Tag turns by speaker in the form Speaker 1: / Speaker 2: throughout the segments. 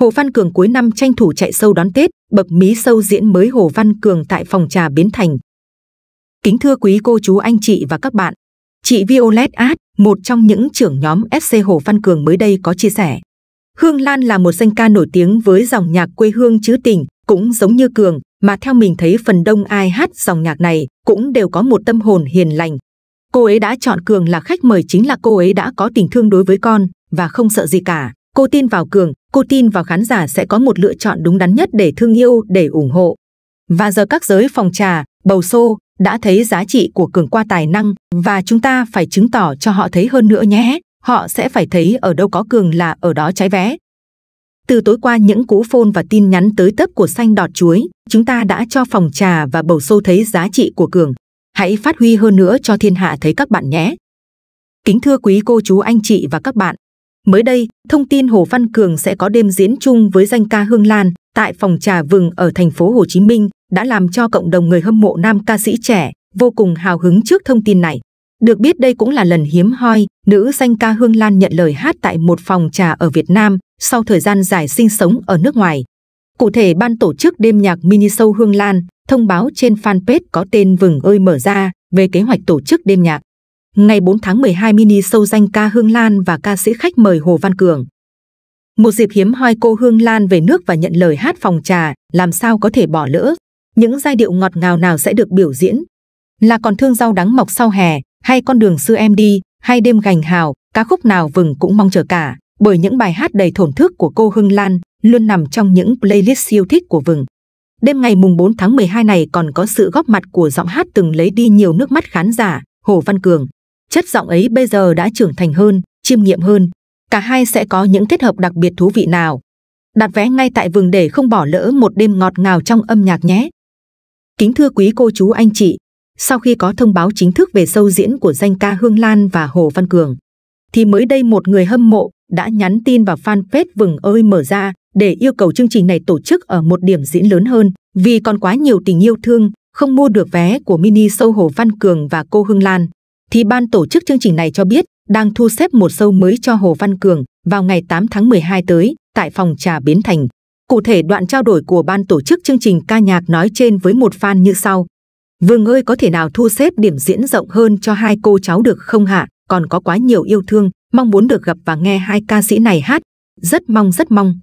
Speaker 1: Hồ Văn Cường cuối năm tranh thủ chạy sâu đón Tết, bậc mí sâu diễn mới Hồ Văn Cường tại phòng trà Biến Thành. Kính thưa quý cô chú anh chị và các bạn, chị Violet Art, một trong những trưởng nhóm SC Hồ Văn Cường mới đây có chia sẻ. Hương Lan là một danh ca nổi tiếng với dòng nhạc quê hương trữ tình, cũng giống như Cường, mà theo mình thấy phần đông ai hát dòng nhạc này cũng đều có một tâm hồn hiền lành. Cô ấy đã chọn Cường là khách mời chính là cô ấy đã có tình thương đối với con và không sợ gì cả. Cô tin vào Cường, cô tin vào khán giả sẽ có một lựa chọn đúng đắn nhất để thương yêu, để ủng hộ. Và giờ các giới phòng trà, bầu xô đã thấy giá trị của Cường qua tài năng và chúng ta phải chứng tỏ cho họ thấy hơn nữa nhé. Họ sẽ phải thấy ở đâu có Cường là ở đó trái vé. Từ tối qua những cú phôn và tin nhắn tới tấp của xanh đọt chuối, chúng ta đã cho phòng trà và bầu xô thấy giá trị của Cường. Hãy phát huy hơn nữa cho thiên hạ thấy các bạn nhé. Kính thưa quý cô chú anh chị và các bạn, Mới đây, thông tin Hồ Văn Cường sẽ có đêm diễn chung với danh ca Hương Lan tại phòng trà vừng ở thành phố Hồ Chí Minh đã làm cho cộng đồng người hâm mộ nam ca sĩ trẻ vô cùng hào hứng trước thông tin này. Được biết đây cũng là lần hiếm hoi nữ danh ca Hương Lan nhận lời hát tại một phòng trà ở Việt Nam sau thời gian dài sinh sống ở nước ngoài. Cụ thể, ban tổ chức đêm nhạc mini show Hương Lan thông báo trên fanpage có tên Vừng ơi mở ra về kế hoạch tổ chức đêm nhạc. Ngày 4 tháng 12 mini show danh ca Hương Lan và ca sĩ khách mời Hồ Văn Cường. Một dịp hiếm hoi cô Hương Lan về nước và nhận lời hát phòng trà, làm sao có thể bỏ lỡ. Những giai điệu ngọt ngào nào sẽ được biểu diễn? Là còn thương rau đắng mọc sau hè, hay con đường xưa em đi, hay đêm gành hào, ca khúc nào vừng cũng mong chờ cả, bởi những bài hát đầy thổn thức của cô Hương Lan luôn nằm trong những playlist siêu thích của vừng. Đêm ngày mùng 4 tháng 12 này còn có sự góp mặt của giọng hát từng lấy đi nhiều nước mắt khán giả, Hồ Văn Cường chất giọng ấy bây giờ đã trưởng thành hơn, chiêm nghiệm hơn. Cả hai sẽ có những kết hợp đặc biệt thú vị nào? Đặt vé ngay tại vườn để không bỏ lỡ một đêm ngọt ngào trong âm nhạc nhé. Kính thưa quý cô chú anh chị, sau khi có thông báo chính thức về sâu diễn của danh ca Hương Lan và Hồ Văn Cường, thì mới đây một người hâm mộ đã nhắn tin vào fanpage Vừng ơi mở ra để yêu cầu chương trình này tổ chức ở một điểm diễn lớn hơn vì còn quá nhiều tình yêu thương không mua được vé của mini show Hồ Văn Cường và cô Hương Lan thì ban tổ chức chương trình này cho biết đang thu xếp một show mới cho Hồ Văn Cường vào ngày 8 tháng 12 tới tại phòng trà Bến Thành. Cụ thể đoạn trao đổi của ban tổ chức chương trình ca nhạc nói trên với một fan như sau. Vương ơi có thể nào thu xếp điểm diễn rộng hơn cho hai cô cháu được không hạ, còn có quá nhiều yêu thương, mong muốn được gặp và nghe hai ca sĩ này hát, rất mong rất mong.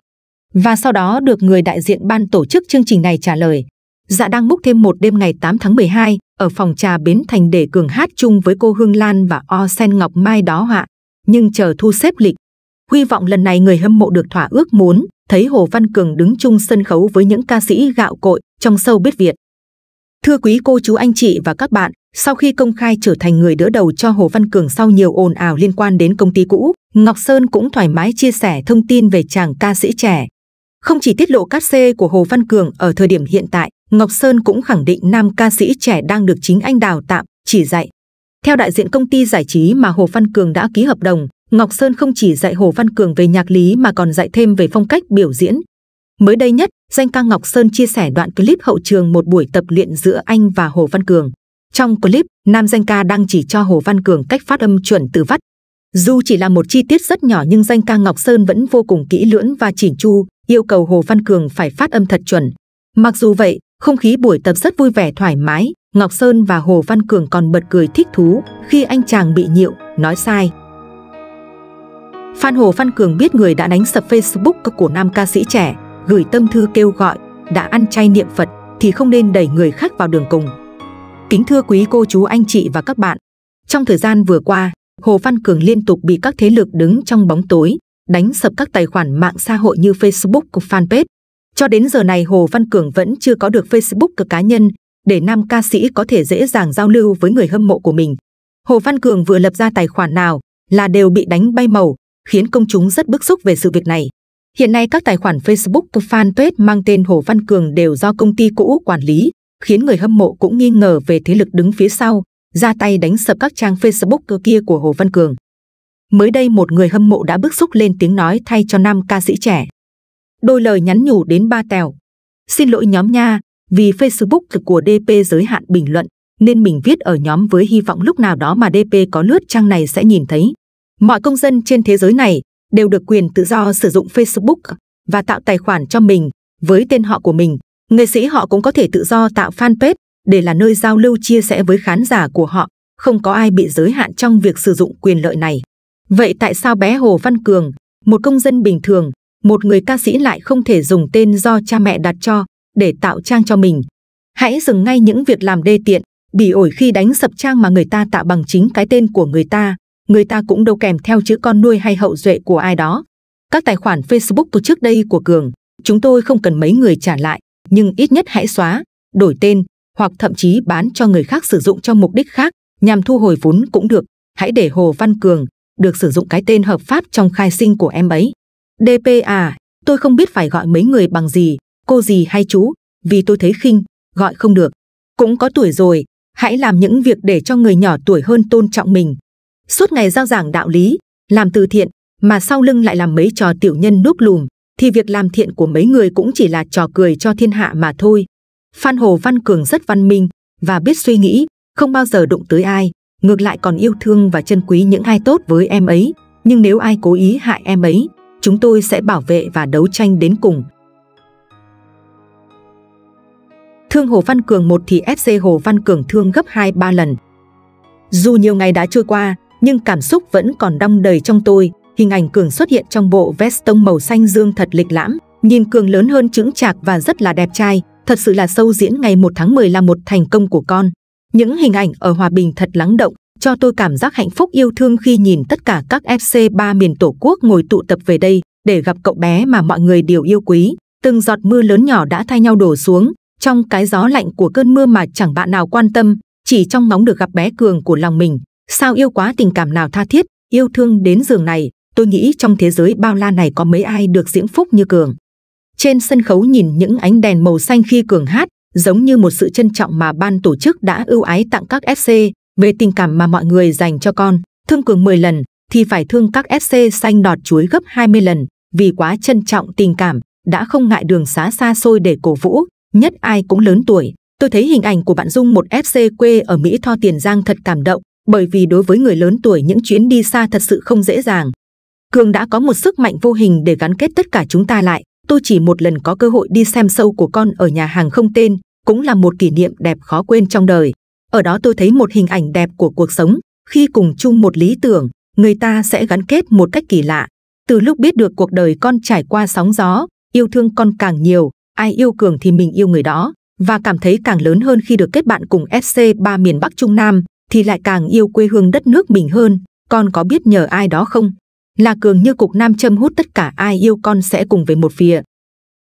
Speaker 1: Và sau đó được người đại diện ban tổ chức chương trình này trả lời. Dạ đang múc thêm một đêm ngày 8 tháng 12, ở phòng trà Bến Thành để Cường hát chung với cô Hương Lan và O Sen Ngọc Mai đó hạ. Nhưng chờ thu xếp lịch, huy vọng lần này người hâm mộ được thỏa ước muốn, thấy Hồ Văn Cường đứng chung sân khấu với những ca sĩ gạo cội trong sâu biết Việt. Thưa quý cô chú anh chị và các bạn, sau khi công khai trở thành người đỡ đầu cho Hồ Văn Cường sau nhiều ồn ào liên quan đến công ty cũ, Ngọc Sơn cũng thoải mái chia sẻ thông tin về chàng ca sĩ trẻ. Không chỉ tiết lộ cát xê của Hồ Văn Cường ở thời điểm hiện tại, Ngọc Sơn cũng khẳng định nam ca sĩ trẻ đang được chính anh đào tạo, chỉ dạy. Theo đại diện công ty giải trí mà Hồ Văn Cường đã ký hợp đồng, Ngọc Sơn không chỉ dạy Hồ Văn Cường về nhạc lý mà còn dạy thêm về phong cách biểu diễn. Mới đây nhất, danh ca Ngọc Sơn chia sẻ đoạn clip hậu trường một buổi tập luyện giữa anh và Hồ Văn Cường. Trong clip, nam danh ca đang chỉ cho Hồ Văn Cường cách phát âm chuẩn từ vắt. Dù chỉ là một chi tiết rất nhỏ nhưng danh ca Ngọc Sơn vẫn vô cùng kỹ lưỡng và chỉn chu, yêu cầu Hồ Văn Cường phải phát âm thật chuẩn. Mặc dù vậy, không khí buổi tập rất vui vẻ thoải mái, Ngọc Sơn và Hồ Văn Cường còn bật cười thích thú khi anh chàng bị nhiễu, nói sai. Phan Hồ Văn Cường biết người đã đánh sập Facebook của nam ca sĩ trẻ, gửi tâm thư kêu gọi, đã ăn chay niệm Phật thì không nên đẩy người khác vào đường cùng. Kính thưa quý cô chú anh chị và các bạn, trong thời gian vừa qua, Hồ Văn Cường liên tục bị các thế lực đứng trong bóng tối, đánh sập các tài khoản mạng xã hội như Facebook, fanpage, cho đến giờ này Hồ Văn Cường vẫn chưa có được Facebook cực cá nhân để nam ca sĩ có thể dễ dàng giao lưu với người hâm mộ của mình. Hồ Văn Cường vừa lập ra tài khoản nào là đều bị đánh bay màu, khiến công chúng rất bức xúc về sự việc này. Hiện nay các tài khoản Facebook fanpage mang tên Hồ Văn Cường đều do công ty cũ quản lý, khiến người hâm mộ cũng nghi ngờ về thế lực đứng phía sau, ra tay đánh sập các trang Facebook kia của Hồ Văn Cường. Mới đây một người hâm mộ đã bức xúc lên tiếng nói thay cho nam ca sĩ trẻ đôi lời nhắn nhủ đến ba tèo. Xin lỗi nhóm nha, vì Facebook của DP giới hạn bình luận, nên mình viết ở nhóm với hy vọng lúc nào đó mà DP có lướt trang này sẽ nhìn thấy. Mọi công dân trên thế giới này đều được quyền tự do sử dụng Facebook và tạo tài khoản cho mình với tên họ của mình. Nghệ sĩ họ cũng có thể tự do tạo fanpage để là nơi giao lưu chia sẻ với khán giả của họ, không có ai bị giới hạn trong việc sử dụng quyền lợi này. Vậy tại sao bé Hồ Văn Cường, một công dân bình thường, một người ca sĩ lại không thể dùng tên do cha mẹ đặt cho để tạo trang cho mình. Hãy dừng ngay những việc làm đê tiện, bỉ ổi khi đánh sập trang mà người ta tạo bằng chính cái tên của người ta. Người ta cũng đâu kèm theo chữ con nuôi hay hậu duệ của ai đó. Các tài khoản Facebook từ trước đây của Cường, chúng tôi không cần mấy người trả lại, nhưng ít nhất hãy xóa, đổi tên hoặc thậm chí bán cho người khác sử dụng cho mục đích khác nhằm thu hồi vốn cũng được. Hãy để Hồ Văn Cường được sử dụng cái tên hợp pháp trong khai sinh của em ấy. DP à, tôi không biết phải gọi mấy người bằng gì, cô gì hay chú, vì tôi thấy khinh, gọi không được. Cũng có tuổi rồi, hãy làm những việc để cho người nhỏ tuổi hơn tôn trọng mình. Suốt ngày giao giảng đạo lý, làm từ thiện, mà sau lưng lại làm mấy trò tiểu nhân núp lùm, thì việc làm thiện của mấy người cũng chỉ là trò cười cho thiên hạ mà thôi. Phan Hồ Văn Cường rất văn minh và biết suy nghĩ, không bao giờ đụng tới ai, ngược lại còn yêu thương và trân quý những ai tốt với em ấy. Nhưng nếu ai cố ý hại em ấy, chúng tôi sẽ bảo vệ và đấu tranh đến cùng. Thương Hồ Văn Cường 1 thì FC Hồ Văn Cường thương gấp 2-3 lần. Dù nhiều ngày đã trôi qua, nhưng cảm xúc vẫn còn đong đầy trong tôi. Hình ảnh Cường xuất hiện trong bộ vest tông màu xanh dương thật lịch lãm, nhìn Cường lớn hơn chững chạc và rất là đẹp trai, thật sự là sâu diễn ngày 1 tháng 10 là một thành công của con. Những hình ảnh ở Hòa Bình thật lắng động, cho tôi cảm giác hạnh phúc yêu thương khi nhìn tất cả các FC3 miền Tổ quốc ngồi tụ tập về đây để gặp cậu bé mà mọi người đều yêu quý. Từng giọt mưa lớn nhỏ đã thay nhau đổ xuống, trong cái gió lạnh của cơn mưa mà chẳng bạn nào quan tâm, chỉ trong ngóng được gặp bé Cường của lòng mình. Sao yêu quá tình cảm nào tha thiết, yêu thương đến giường này, tôi nghĩ trong thế giới bao la này có mấy ai được diễm phúc như Cường. Trên sân khấu nhìn những ánh đèn màu xanh khi Cường hát, giống như một sự trân trọng mà ban tổ chức đã ưu ái tặng các FC, về tình cảm mà mọi người dành cho con, thương cường 10 lần thì phải thương các FC xanh đọt chuối gấp 20 lần vì quá trân trọng tình cảm, đã không ngại đường xá xa xôi để cổ vũ, nhất ai cũng lớn tuổi. Tôi thấy hình ảnh của bạn Dung một FC quê ở Mỹ Tho Tiền Giang thật cảm động, bởi vì đối với người lớn tuổi những chuyến đi xa thật sự không dễ dàng. Cường đã có một sức mạnh vô hình để gắn kết tất cả chúng ta lại. Tôi chỉ một lần có cơ hội đi xem sâu của con ở nhà hàng không tên, cũng là một kỷ niệm đẹp khó quên trong đời. Ở đó tôi thấy một hình ảnh đẹp của cuộc sống, khi cùng chung một lý tưởng, người ta sẽ gắn kết một cách kỳ lạ. Từ lúc biết được cuộc đời con trải qua sóng gió, yêu thương con càng nhiều, ai yêu cường thì mình yêu người đó, và cảm thấy càng lớn hơn khi được kết bạn cùng SC3 miền Bắc Trung Nam, thì lại càng yêu quê hương đất nước mình hơn. Con có biết nhờ ai đó không? Là cường như cục nam châm hút tất cả ai yêu con sẽ cùng về một phía,